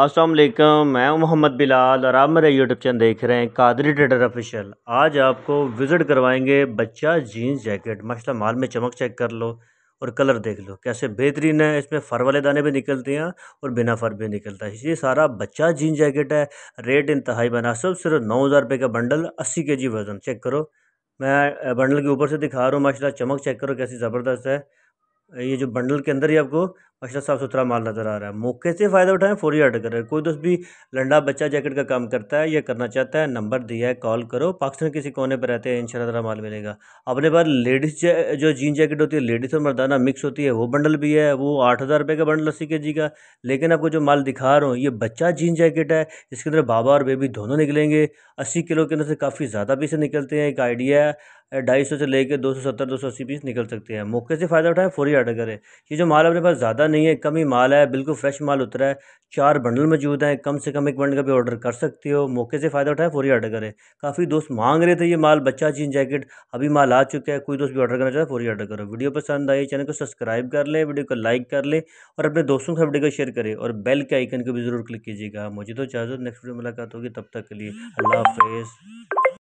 असलम मैं मोहम्मद बिलाल और आप मेरा यूट्यूब चैनल देख रहे हैं कादरी ट्रेडर ऑफिशियल आज आपको विज़िट करवाएंगे बच्चा जीन्स जैकेट माशा माल में चमक चेक कर लो और कलर देख लो कैसे बेहतरीन है इसमें फ़र वाले दाने भी निकलते हैं और बिना फ़र भी निकलता है ये सारा बच्चा जीन्स जैकेट है रेट इंतहाई मुनासब सिर्फ नौ हज़ार रुपये का बंडल अस्सी के जी वज़न चेक करो मैं बंडल के ऊपर से दिखा रहा हूँ माशा चमक चेक करो कैसी ज़बरदस्त है ये जो बंडल के अंदर ही आपको अच्छा साफ़ सुथरा माल नज़र आ रहा है मौके से फ़ायदा उठाएं फोरी ऑर्डर करें कोई दोस्त भी लंडा बच्चा जैकेट का काम करता है या करना चाहता है नंबर दिया है कॉल करो पाकिस्तान किसी कोने पर रहते हैं इन ताला माल मिलेगा अपने पास लेडीज़ जो जीन जैकेट होती है लेडीज़ और मर्दाना मिक्स होती है वो बंडल भी है वो आठ हज़ार रुपये का बंडल अस्सी के जी का लेकिन आपको जो माल दिखा रहा हूँ ये बच्चा जीन जैकेट है इसके अंदर बाबा और बेबी दोनों निकलेंगे अस्सी किलो के अंदर से काफ़ी ज़्यादा पीसे निकलते हैं एक आइडिया है ढाई सौ से लेकर दो सौ सत्तर दो सौ अस्सी पीस निकल सकते हैं मौके से फ़ायदा उठाएं फोरी ऑर्डर करें ये जो माल अपने पास ज़्यादा नहीं है कम ही माल है बिल्कुल फ्रेश माल उतरा है चार बंडल मौजूद हैं कम से कम एक बंडल का भी ऑर्डर कर सकते हो मौके से फ़ायदा उठाए फौरी ऑर्डर करें काफ़ी दोस्त मांग रहे थे ये माल बच्चा जीन जैकेट अभी माल आ चुका है कोई दोस्त भी ऑर्डर करना चाहे फौरी ऑर्डर करो वीडियो पसंद आई चैनल को सब्सक्राइब कर लें वीडियो को लाइक कर लें और अपने दोस्तों के वीडियो को शेयर करें और बेल के आइकन को भी ज़रूर क्लिक कीजिएगा मुझे तो चाहते नेक्स्ट वीडियो मुलाकात होगी तब तक के लिए हम्म। अल्लाह हाफ़